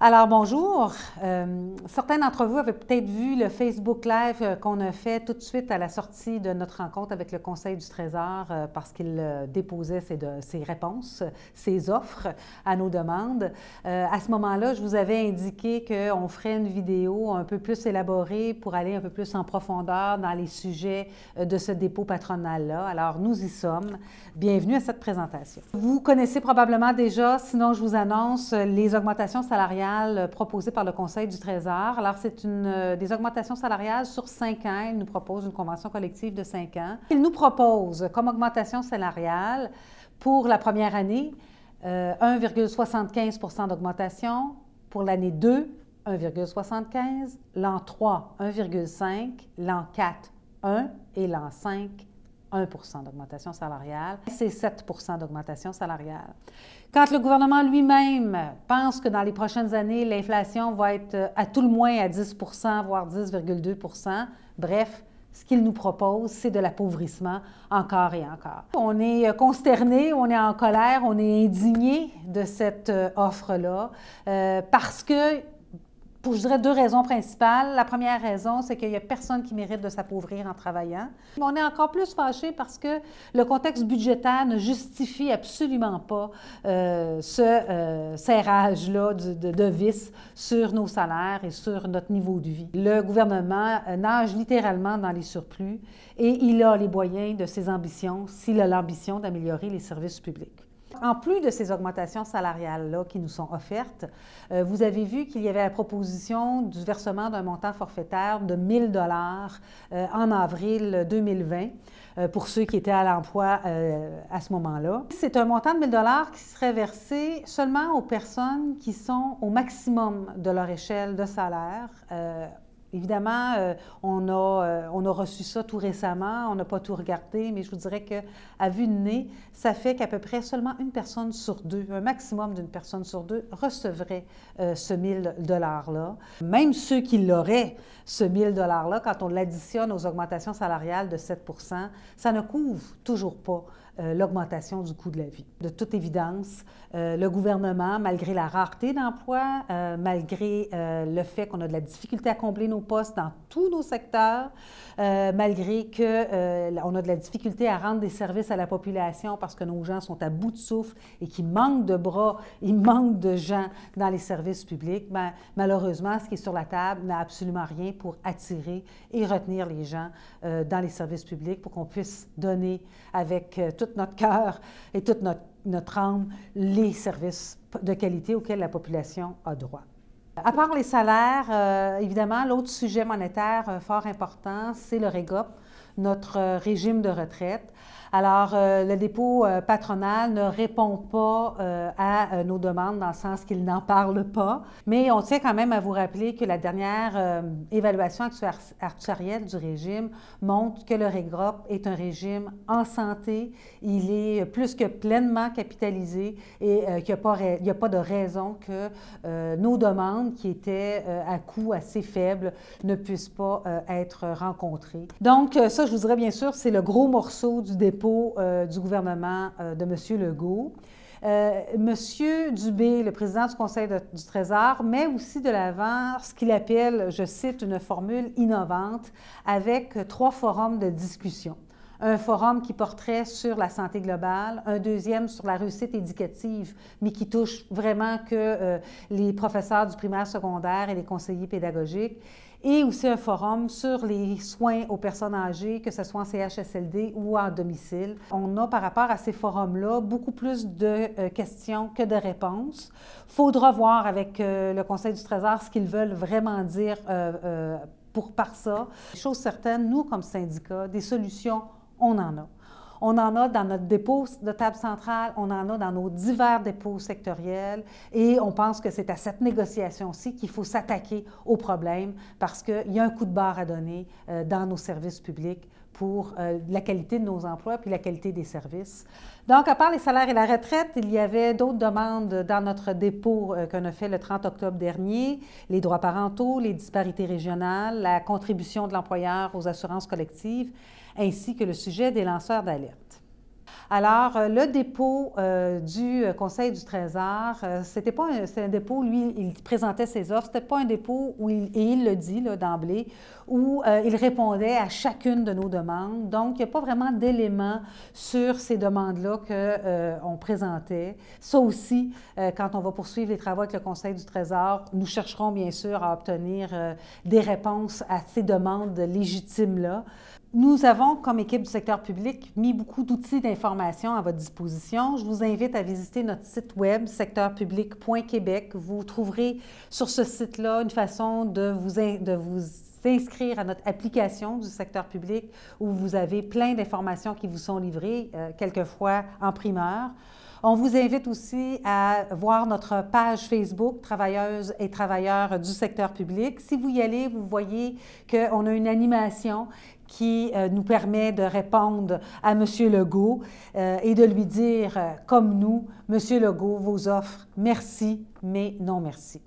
Alors bonjour. Euh, certains d'entre vous avaient peut-être vu le Facebook Live euh, qu'on a fait tout de suite à la sortie de notre rencontre avec le Conseil du Trésor euh, parce qu'il déposait ses, ses, réponses, ses offres à nos demandes. à ce moment-là, je vous avais indiqué qu'on ferait une vidéo un peu plus élaborée pour aller un peu plus en profondeur dans les sujets de ce dépôt patronal-là. Alors nous y sommes. Bienvenue à cette présentation. Vous connaissez probablement déjà, sinon je vous annonce les augmentations salariales proposé proposée par le Conseil du Trésor. Alors, c'est une, euh, des augmentations salariales sur cinq ans. Il nous propose une convention collective de cinq ans. Il nous propose comme augmentation salariale pour la première année 1,75 euh, d'augmentation, pour l'année 2, 1,75, l'an 3, 1,5, l'an 4, 1 et l'an 5, 1 d'augmentation salariale, c'est 7 d'augmentation salariale. Quand le gouvernement lui-même pense que dans les prochaines années, l'inflation va être à tout le moins à 10 voire 10,2 bref, ce qu'il nous propose, c'est de l'appauvrissement encore et encore. On est consterné, on est en colère, on est indigné de cette euh, offre-là euh, parce que pour, je dirais, deux raisons principales. La première raison, c'est qu'il n'y a personne qui mérite de s'appauvrir en travaillant. Mais on est encore plus fâché parce que le contexte budgétaire ne justifie absolument pas euh, ce euh, serrage-là de, de, sur nos salaires et sur notre niveau de vie. Le gouvernement euh, nage littéralement dans les surplus et il a les moyens de ses ambitions s'il a l'ambition d'améliorer les services publics en plus de ces augmentations salariales-là qui nous sont offertes, euh, vous avez vu qu'il y avait la proposition du versement d'un montant forfaitaire de 1000 dollars euh, en avril 2020 euh, pour ceux qui étaient à l'emploi à ce moment-là. C'est un montant de 1000 dollars qui serait versé seulement aux personnes qui sont au maximum de leur échelle de salaire Évidemment, euh, euh, on, a, reçu ça tout récemment, on n'a pas tout regardé, mais je vous dirais qu'à vue de nez, ça fait qu'à peu près seulement une personne sur deux, un maximum d'une personne sur deux, recevrait euh, ce ce 1000 $-là. Même ceux qui l'auraient, ce 1000 $-là, quand on l'additionne aux augmentations salariales de 7 ça ne couvre toujours pas euh, l'augmentation du coût de la vie. De toute évidence, euh, le gouvernement, malgré la rareté d'emplois, euh, malgré le fait qu'on a de la difficulté à combler nos postes dans tous nos secteurs, malgré qu'on a de la difficulté à rendre des services à la population parce que nos gens sont à bout de souffle et qu'il manque de bras, il manque de gens dans les services publics, ben, malheureusement, ce qui est sur la table n'a absolument rien pour attirer et retenir les gens dans les services publics pour qu'on puisse donner avec toute notre cœur et toute notre, notre âme les services de qualité auxquels la population a droit. À part les salaires, euh, évidemment, l'autre sujet monétaire euh, fort important, c'est le REGOP, notre euh, régime de retraite. Alors, euh, le dépôt euh, patronal ne répond pas à nos demandes dans le sens qu'il n'en parle pas, mais on tient quand même à vous rappeler que la dernière évaluation actuarielle du régime montre que le REGROP est un régime en santé, il est plus que pleinement capitalisé et qu'il n'y a, a, pas de raison que nos demandes, qui étaient à coût assez faible, ne puissent pas être rencontrées. Donc, ça, je vous dirais bien sûr, c'est le gros morceau du dépôt euh, du gouvernement euh, de M. Legault. Euh, Monsieur Dubé, le président du Conseil du Trésor, met aussi de l'avant ce qu'il appelle, je cite, une formule innovante avec trois forums de discussion un forum qui porterait sur la santé globale, un deuxième sur la réussite éducative, mais qui touche vraiment que euh, les professeurs du primaire secondaire et les conseillers pédagogiques, et aussi un forum sur les soins aux personnes âgées, que ce soit en CHSLD ou en domicile. On a par rapport à ces forums-là beaucoup plus de euh, questions que de réponses. Faudra voir avec euh, le Conseil du Trésor ce qu'ils veulent vraiment dire pour par ça. Chose certaine, nous, comme syndicat, des solutions on en a. On en a dans notre dépôt de table centrale, on en a dans nos divers dépôts sectoriels et on pense que c'est à cette négociation-ci qu'il faut s'attaquer au problème parce qu'il y a un coup de barre à donner euh, dans nos services publics pour euh, la qualité de nos emplois puis la qualité des services. Donc, à part les salaires et la retraite, il y avait d'autres demandes dans notre dépôt euh, qu'on a fait le 30 octobre dernier, les droits parentaux, les disparités régionales, la contribution de l'employeur aux assurances collectives, ainsi que le sujet des lanceurs d'alerte. Alors, euh, le dépôt euh, du euh, Conseil du Trésor, c'était pas un, dépôt, lui, il présentait ses offres, c'était pas un dépôt où il, et il le dit d'emblée, où il répondait à chacune de nos demandes. Donc, il n'y a pas vraiment d'éléments sur ces demandes-là qu'on présentait. Ça aussi, quand on va poursuivre les travaux avec le Conseil du Trésor, nous chercherons bien sûr à obtenir des réponses à ces demandes légitimes-là nous avons, comme équipe du secteur public, mis beaucoup d'outils d'information à votre disposition. Je vous invite à visiter notre site web secteurpublic.québec. Vous trouverez sur ce site-là une façon de vous, inscrire à notre application du secteur public où vous avez plein d'informations qui vous sont livrées, euh, quelquefois en primeur. On vous invite aussi à voir notre page Facebook, Travailleuses et travailleurs du secteur public. Si vous y allez, vous voyez qu'on a une animation qui euh, nous permet de répondre à M. Legault euh, et de lui dire, euh, comme nous, M. Legault, vous offre merci, mais non merci.